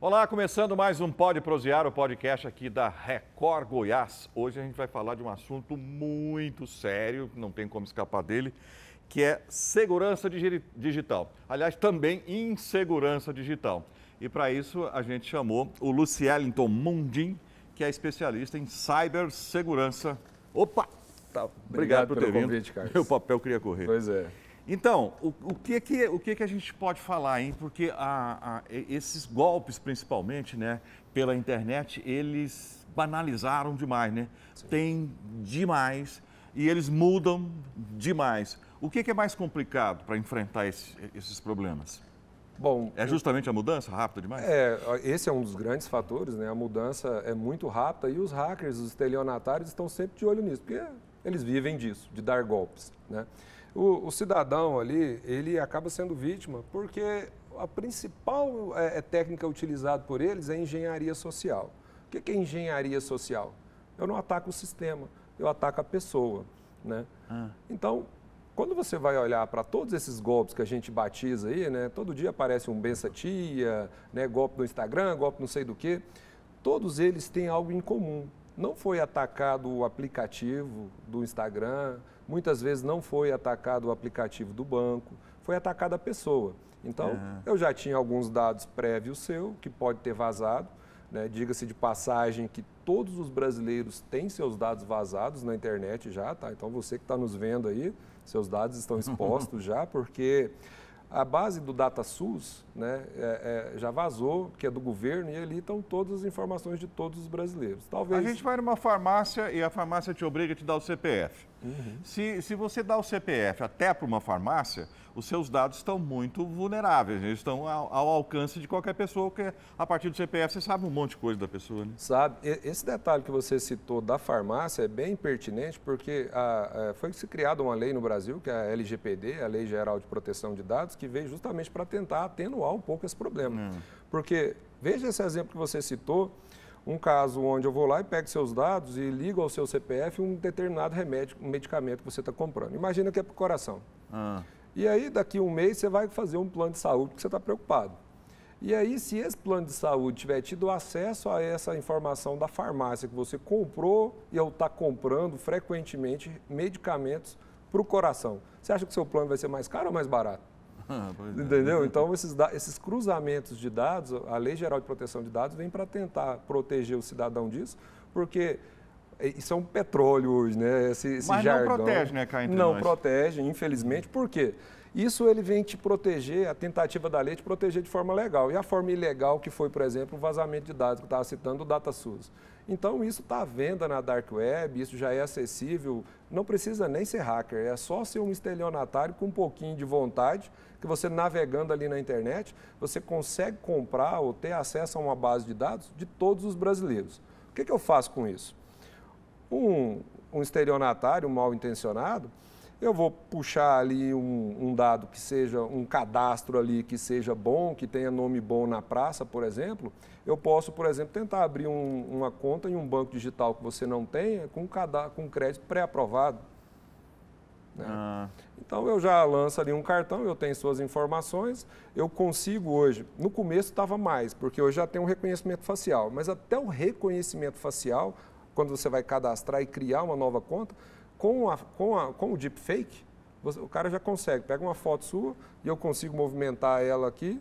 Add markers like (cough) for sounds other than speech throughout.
Olá, começando mais um Pode Prosear, o podcast aqui da Record Goiás. Hoje a gente vai falar de um assunto muito sério, não tem como escapar dele, que é segurança digital. Aliás, também insegurança digital. E para isso a gente chamou o Lucielington Mundim, que é especialista em cibersegurança. Opa! Tá, obrigado, obrigado por ter pelo vindo. convite, Meu papel queria correr. Pois é. Então, o, o, que, é que, o que, é que a gente pode falar, hein? Porque a, a, esses golpes, principalmente, né, pela internet, eles banalizaram demais, né? Sim. Tem demais e eles mudam demais. O que, é que é mais complicado para enfrentar esse, esses problemas? Bom, é justamente eu... a mudança rápida demais? É, esse é um dos grandes fatores, né? A mudança é muito rápida e os hackers, os estelionatários estão sempre de olho nisso, porque eles vivem disso, de dar golpes, né? o, o cidadão ali, ele acaba sendo vítima porque a principal é, é técnica utilizada por eles é engenharia social. O que é engenharia social? Eu não ataco o sistema, eu ataco a pessoa. Né? Ah. Então, quando você vai olhar para todos esses golpes que a gente batiza aí, né? todo dia aparece um benção tia, né? golpe no Instagram, golpe não sei do que, todos eles têm algo em comum. Não foi atacado o aplicativo do Instagram, Muitas vezes não foi atacado o aplicativo do banco, foi atacada a pessoa. Então, uhum. eu já tinha alguns dados prévios seu, que pode ter vazado. Né? Diga-se de passagem que todos os brasileiros têm seus dados vazados na internet já, tá? Então, você que está nos vendo aí, seus dados estão (laughs) expostos já, porque a base do DataSUS né, é, é, já vazou, que é do governo, e ali estão todas as informações de todos os brasileiros. Talvez... A gente vai numa farmácia e a farmácia te obriga a te dar o CPF. Uhum. Se, se você dá o CPF até para uma farmácia, os seus dados estão muito vulneráveis, eles estão ao, ao, alcance de qualquer pessoa, porque a partir do CPF você sabe um monte de coisa da pessoa. Né? Sabe, esse detalhe que você citou da farmácia é bem pertinente, porque a, a, é, foi se criada uma lei no Brasil, que é a LGPD, a Lei Geral de Proteção de Dados, que veio justamente para tentar atenuar atenuar um pouco esse problema. É. Porque, veja esse exemplo que você citou, um caso onde eu vou lá e pego seus dados e ligo ao seu CPF um determinado remédio, um medicamento que você está comprando. Imagina que é para o coração. Ah. E aí, daqui a um mês, você vai fazer um plano de saúde porque você está preocupado. E aí, se esse plano de saúde tiver tido acesso a essa informação da farmácia que você comprou e ou está comprando frequentemente medicamentos para o coração, você acha que seu plano vai ser mais caro ou mais barato? Ah, é. Entendeu? Então, esses, esses cruzamentos de dados, a Lei Geral de Proteção de Dados vem para tentar proteger o cidadão disso, porque isso é um petróleo hoje, né? Esse, esse Mas jargão. não protege, né, Caio? Não nós. protege, infelizmente. Por quê? Isso ele vem te proteger, a tentativa da lei é te proteger de forma legal. E a forma ilegal que foi, por exemplo, o vazamento de dados que eu estava citando o DataSUS. Então isso está à venda na dark web, isso já é acessível. Não precisa nem ser hacker, é só ser um estelionatário com um pouquinho de vontade, que você navegando ali na internet, você consegue comprar ou ter acesso a uma base de dados de todos os brasileiros. O que, que eu faço com isso? Um, um estelionatário mal intencionado, eu vou puxar ali um, um, dado que seja um cadastro ali que seja bom, que tenha nome bom na praça, por exemplo. Eu posso, por exemplo, tentar abrir um, uma conta em um banco digital que você não tenha com com crédito pré-aprovado. Né? Ah. Então eu já lanço ali um cartão, eu tenho suas informações, eu consigo hoje. No começo estava mais, porque hoje já tem um reconhecimento facial, mas até o reconhecimento facial, quando você vai cadastrar e criar uma nova conta, com, a, com, a, com o deepfake, você, o cara já consegue. Pega uma foto sua e eu consigo movimentar ela aqui,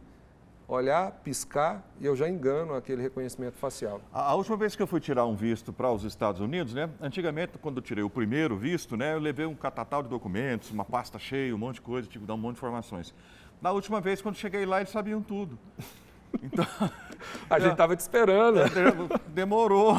olhar, piscar e eu já engano aquele reconhecimento facial. A, a última vez que eu fui tirar um visto para os Estados Unidos, né? Antigamente, quando eu tirei o primeiro visto, né? Eu levei um catatal de documentos, uma pasta cheia, um monte de coisa, tipo dar um monte de informações. Na última vez, quando cheguei lá, eles sabiam tudo. Então, (laughs) a gente estava te esperando. Demorou.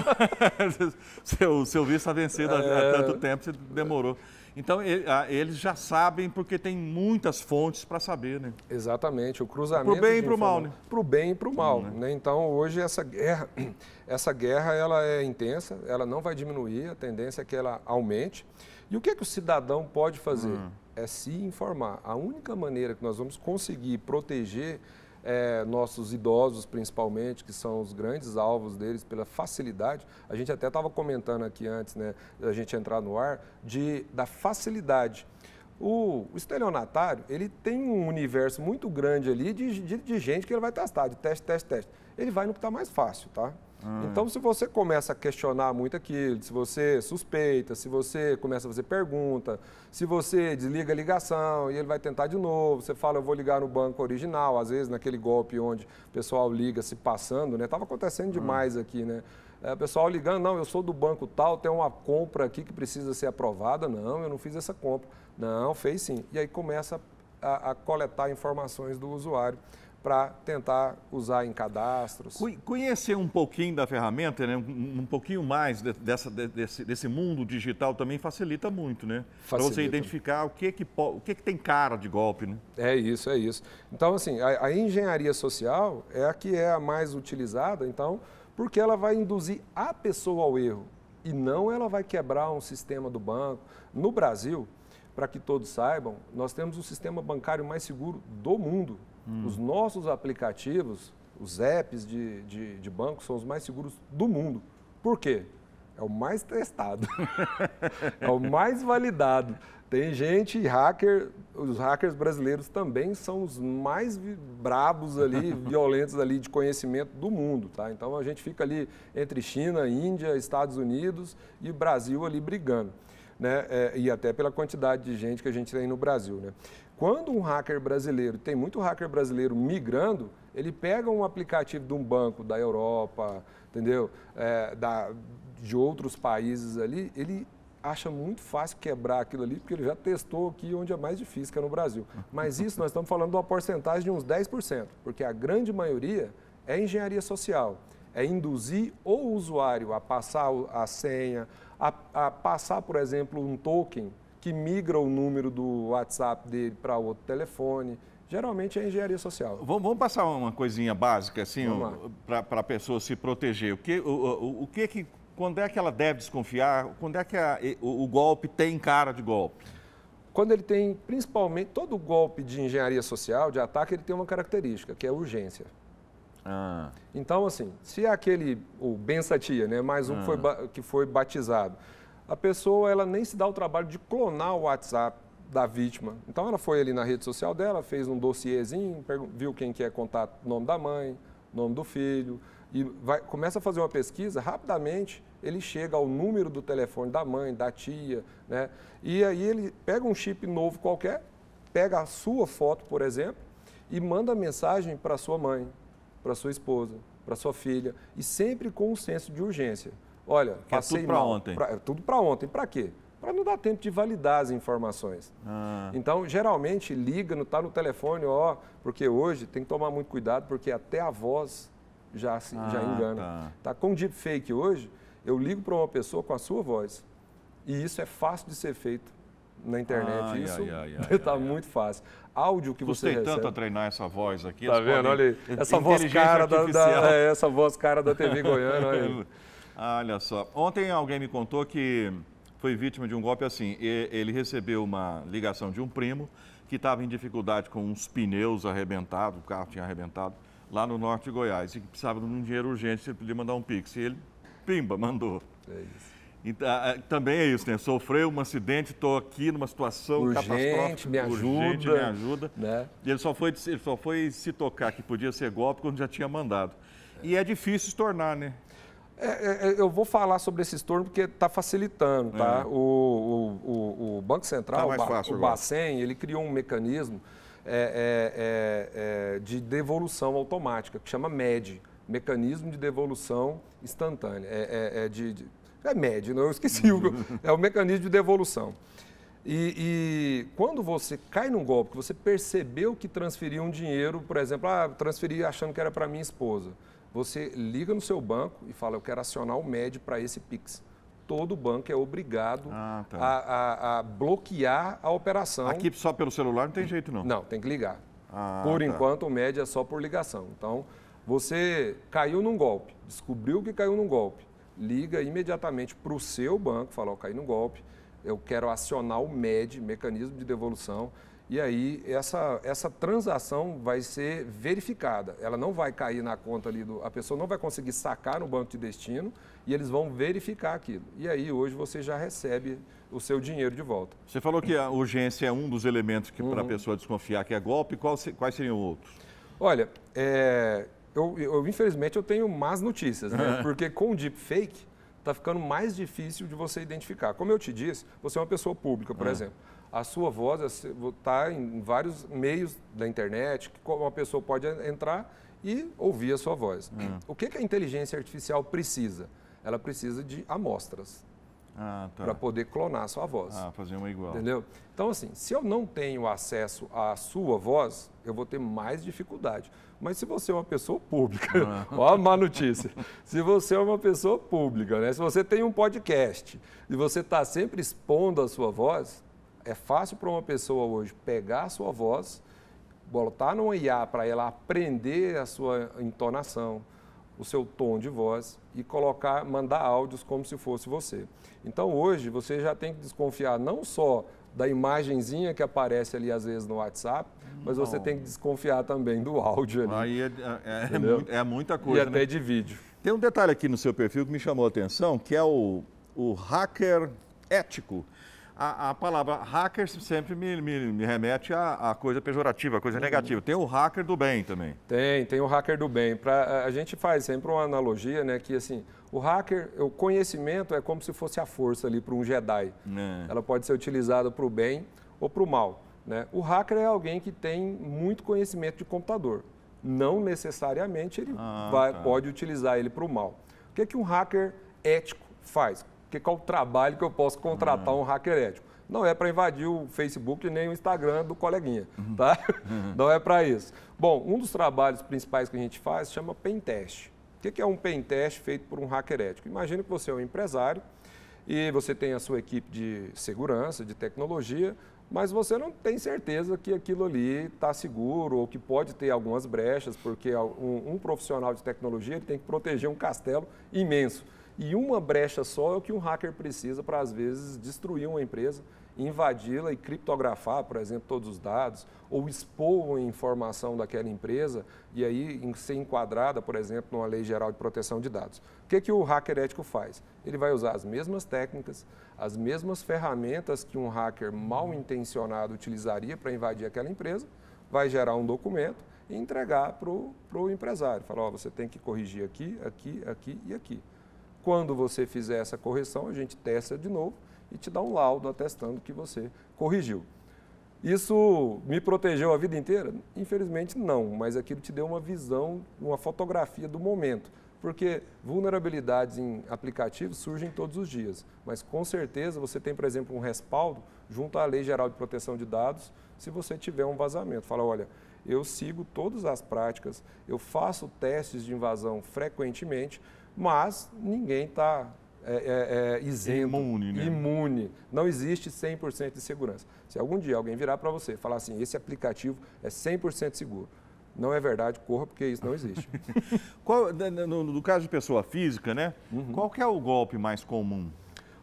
seu, (laughs) seu visto está vencido é... há tanto tempo, você demorou. Então, eles já sabem, porque tem muitas fontes para saber, né? Exatamente, o cruzamento... Para o bem e para o mal, né? Para o bem e para o mal, hum, né? né? Então, hoje, essa guerra, (clears throat) essa guerra ela é intensa, ela não vai diminuir, a tendência é que ela aumente. E o que, é que o cidadão pode fazer? Hum. É se informar. A única maneira que nós vamos conseguir proteger é, nossos idosos, principalmente, que são os grandes alvos deles pela facilidade. A gente até estava comentando aqui antes, né, da gente entrar no ar, de, da facilidade. O, o estelionatário, ele tem um universo muito grande ali de, de, de gente que ele vai testar, de teste, teste, teste. Ele vai no que está mais fácil, tá? Hum. Então, se você começa a questionar muito aquilo, se você suspeita, se você começa a fazer pergunta, se você desliga a ligação e ele vai tentar de novo, você fala, eu vou ligar no banco original, às vezes naquele golpe onde o pessoal liga se passando, né? Estava acontecendo ah. demais hum. aqui, né? É, o pessoal ligando, não, eu sou do banco tal, tem uma compra aqui que precisa ser aprovada. Não, eu não fiz essa compra. Não, fez sim. E aí começa a, a coletar informações do usuário para tentar usar em cadastros. Conhecer um pouquinho da ferramenta, né? um, pouquinho mais dessa, desse, desse, mundo digital também facilita muito, né? Para você identificar o que, que, o que, que tem cara de golpe, né? É isso, é isso. Então, assim, a, a engenharia social é a que é a mais utilizada, então, porque ela vai induzir a pessoa ao erro e não ela vai quebrar um sistema do banco. No Brasil, para que todos saibam, nós temos o sistema bancário mais seguro do mundo. Hum. Os nossos aplicativos, os apps de, de, de banco, são os mais seguros do mundo. Por quê? É o mais testado, (laughs) é o mais validado. Tem gente, hacker, os hackers brasileiros também são os mais brabos ali, (laughs) violentos ali de conhecimento do mundo, tá? Então a gente fica ali entre China, Índia, Estados Unidos e Brasil ali brigando, né? É, e até pela quantidade de gente que a gente tem no Brasil, né? Quando um hacker brasileiro, tem muito hacker brasileiro migrando, ele pega um aplicativo de um banco da Europa, entendeu? É, da, de outros países ali, ele acha muito fácil quebrar aquilo ali, porque ele já testou aqui onde é mais difícil, que é no Brasil. Mas isso nós estamos falando de uma porcentagem de uns 10%, porque a grande maioria é engenharia social. É induzir o usuário a passar a senha, a, a passar, por exemplo, um token que migra o número do WhatsApp dele para outro telefone. Geralmente é engenharia social. Vamos, vamos passar uma coisinha básica, assim, para a pessoa se proteger. O que, o, o, o que que, quando é que ela deve desconfiar? Quando é que a, o, o golpe tem cara de golpe? Quando ele tem, principalmente, todo golpe de engenharia social, de ataque, ele tem uma característica, que é urgência. Ah. Então, assim, se aquele, o Ben Satia, né, mais um ah. que, foi, que foi batizado, a pessoa ela nem se dá o trabalho de clonar o WhatsApp da vítima. Então ela foi ali na rede social dela, fez um dossiêzinho, viu quem que é contato, nome da mãe, nome do filho, e vai, começa a fazer uma pesquisa, rapidamente ele chega ao número do telefone da mãe, da tia, né? E aí ele pega um chip novo qualquer, pega a sua foto, por exemplo, e manda mensagem para sua mãe, para sua esposa, para sua filha, e sempre com um senso de urgência. Olha, que passei é tudo para ontem. Pra, é tudo para ontem. Para quê? Para não dar tempo de validar as informações. Ah. Então, geralmente, liga, não está no telefone, ó, porque hoje tem que tomar muito cuidado, porque até a voz já, se ah, já engana. Tá. tá com deepfake hoje, eu ligo para uma pessoa com a sua voz. E isso é fácil de ser feito na internet. Ah, isso está (laughs) muito fácil. Áudio que Custei você recebe. tanto a treinar essa voz aqui. Tá vendo? Podem... Olha aí. É, essa voz, cara da, da, essa voz cara da TV Goiânia. Olha aí. (laughs) Olha só. Ontem alguém me contou que foi vítima de um golpe assim. Ele recebeu uma ligação de um primo que estava em dificuldade com uns pneus arrebentados, o carro tinha arrebentado, lá no norte de Goiás, e precisava de um dinheiro urgente, se ele podia mandar um pix. E ele, pimba, mandou. É isso. Então, ah, ah, também é isso, né? Sofreu um acidente, estou aqui numa situação urgente, catastrófica. Me ajuda, urgente, me ajuda. Né? E ele só, foi, ele só foi se tocar que podia ser golpe quando já tinha mandado. É. E é difícil se tornar, né? É, é, é, eu vou falar sobre esse estorno porque está facilitando, tá? É. O, o, o, Banco Central, tá o, o Bacen, ele criou um mecanismo é, é, de devolução automática, que chama MED, Mecanismo de Devolução Instantânea. É, de, de, é MED, não, né? eu esqueci, o, (laughs) é o mecanismo de devolução. E, e, quando você cai num golpe, que você percebeu que transferiu um dinheiro, por exemplo, ah, transferi achando que era para minha esposa. Você liga no seu banco e fala, eu quero acionar o MED para esse Pix. Todo banco é obrigado ah, tá. a, a, a, bloquear a operação. Aqui só pelo celular não tem jeito, não? Não, tem que ligar. Ah, por tá. enquanto, o MED é só por ligação. Então, você caiu num golpe, descobriu que caiu num golpe, liga imediatamente para o seu banco, fala, eu caí num golpe, eu quero acionar o MED, Mecanismo de Devolução, e aí essa, essa transação vai ser verificada. Ela não vai cair na conta ali do. A pessoa não vai conseguir sacar no banco de destino e eles vão verificar aquilo. E aí hoje você já recebe o seu dinheiro de volta. Você falou que a urgência é um dos elementos que uhum. para a pessoa desconfiar que é golpe. Qual, quais seriam outros? Olha, é, eu, eu, infelizmente eu tenho más notícias, né? (laughs) Porque com o deepfake está ficando mais difícil de você identificar. Como eu te disse, você é uma pessoa pública, por uhum. exemplo a sua voz é está em vários meios da internet, que uma pessoa pode entrar e ouvir a sua voz. Hum. O que, que, a inteligência artificial precisa? Ela precisa de amostras ah, tá. para poder clonar a sua voz. Ah, fazer uma igual. Entendeu? Então, assim, se eu não tenho acesso à sua voz, eu vou ter mais dificuldade. Mas se você é uma pessoa pública, olha ah. (laughs) a má notícia. Se você é uma pessoa pública, né? se você tem um podcast e você está sempre expondo a sua voz, é fácil para uma pessoa hoje pegar a sua voz, botar no IA para ela aprender a sua entonação, o seu tom de voz e colocar, mandar áudios como se fosse você. Então hoje você já tem que desconfiar não só da imagenzinha que aparece ali às vezes no WhatsApp, hum, mas você tem que desconfiar também do áudio ali. Aí é, é, é, é muita coisa. E até né? de vídeo. Tem um detalhe aqui no seu perfil que me chamou a atenção, que é o, o hacker ético a, a, palavra hackers sempre me, me, me remete à, a coisa pejorativa, à coisa uhum. negativa. Tem o hacker do bem também. Tem, tem o hacker do bem. Pra, a gente faz sempre uma analogia, né? Que assim, o hacker, o conhecimento é como se fosse a força ali para um Jedi. É. Ela pode ser utilizada para o bem ou para o mal. Né? O hacker é alguém que tem muito conhecimento de computador. Não necessariamente ele ah, vai, tá. pode utilizar ele para o mal. O que, é que um hacker ético faz? que qual o trabalho que eu posso contratar uhum. um hacker ético. Não é para invadir o Facebook nem o Instagram do coleguinha, uhum. tá? Uhum. Não é para isso. Bom, um dos trabalhos principais que a gente faz chama pen test. O que é um pen test feito por um hacker ético? Imagina que você é um empresário e você tem a sua equipe de segurança, de tecnologia, mas você não tem certeza que aquilo ali está seguro ou que pode ter algumas brechas, porque um, um profissional de tecnologia tem que proteger um castelo imenso. E uma brecha só é o que um hacker precisa para, às vezes, destruir uma empresa, invadi-la e criptografar, por exemplo, todos os dados, ou expor uma informação daquela empresa e aí ser enquadrada, por exemplo, numa lei geral de proteção de dados. O que, que o hacker ético faz? Ele vai usar as mesmas técnicas, as mesmas ferramentas que um hacker mal intencionado utilizaria para invadir aquela empresa, vai gerar um documento e entregar para o empresário. Falar, ó, oh, você tem que corrigir aqui, aqui, aqui e aqui. Quando você fizer essa correção, a gente testa de novo e te dá um laudo atestando que você corrigiu. Isso me protegeu a vida inteira? Infelizmente não, mas aquilo te deu uma visão, uma fotografia do momento. Porque vulnerabilidades em aplicativos surgem todos os dias, mas com certeza você tem, por exemplo, um respaldo junto à Lei Geral de Proteção de Dados se você tiver um vazamento. Fala, olha, eu sigo todas as práticas, eu faço testes de invasão frequentemente, mas ninguém está é, é, é, isento, imune, né? imune. Não existe 100% de segurança. Se algum dia alguém virar para você e falar assim, esse aplicativo é 100% seguro, não é verdade, corra, porque isso não existe. (laughs) qual, né, né, no, no, caso de pessoa física, né? Uhum. Qual é o golpe mais comum?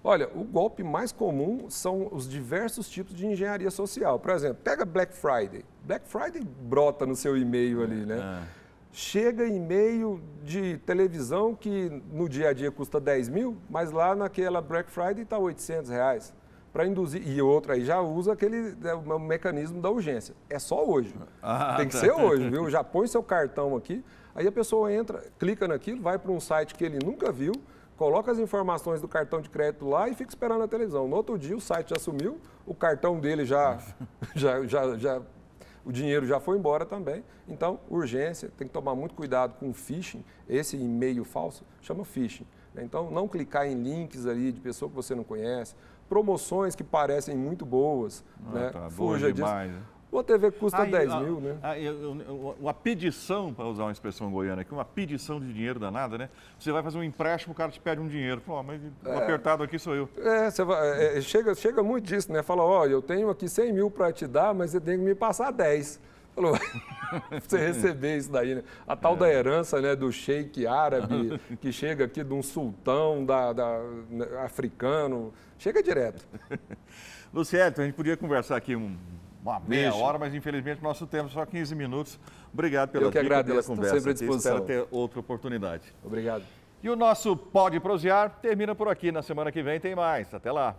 Olha, o golpe mais comum são os diversos tipos de engenharia social. Por exemplo, pega Black Friday. Black Friday brota no seu e-mail ali, né? É, é chega em meio de televisão que no dia a dia custa 10 mil, mas lá naquela Black Friday está 800 reais. Para induzir, e outra aí já usa aquele né, o mecanismo da urgência. É só hoje. Ah, tá. Tem que tá. ser hoje, viu? Já põe seu cartão aqui, aí a pessoa entra, clica naquilo, vai para um site que ele nunca viu, coloca as informações do cartão de crédito lá e fica esperando a televisão. No outro dia o site já sumiu, o cartão dele já, (laughs) já, já, já o dinheiro já foi embora também. Então, urgência, tem que tomar muito cuidado com o phishing, esse e-mail falso chama phishing. Né? Então, não clicar em links ali de pessoa que você não conhece, promoções que parecem muito boas, ah, né? Tá, Fuja boa demais, disso. Né? Uma TV custa aí, 10 a, mil, né? uma pedição, para usar uma expressão goiana aqui, uma pedição de dinheiro danada, né? Você vai fazer um empréstimo, o cara te pede um dinheiro. Fala, oh, mas é, apertado aqui sou eu. É, vai, é, é, chega, chega muito disso, né? Fala, ó, oh, eu tenho aqui 100 mil para te dar, mas você tem que me passar 10. Falou, (laughs) você receber isso daí, né? A tal é. da herança, né, do sheik árabe, (laughs) que chega aqui de um sultão da, da né, africano, chega direto. Luciano, (laughs) a gente podia conversar aqui um uma meia Beijo. hora, mas infelizmente nosso tempo é só 15 minutos. Obrigado pela Eu que dica, agradeço, pela conversa. Sempre à disposição. Espero ter outra oportunidade. Obrigado. E o nosso Pode Prosear termina por aqui. Na semana que vem tem mais. Até lá.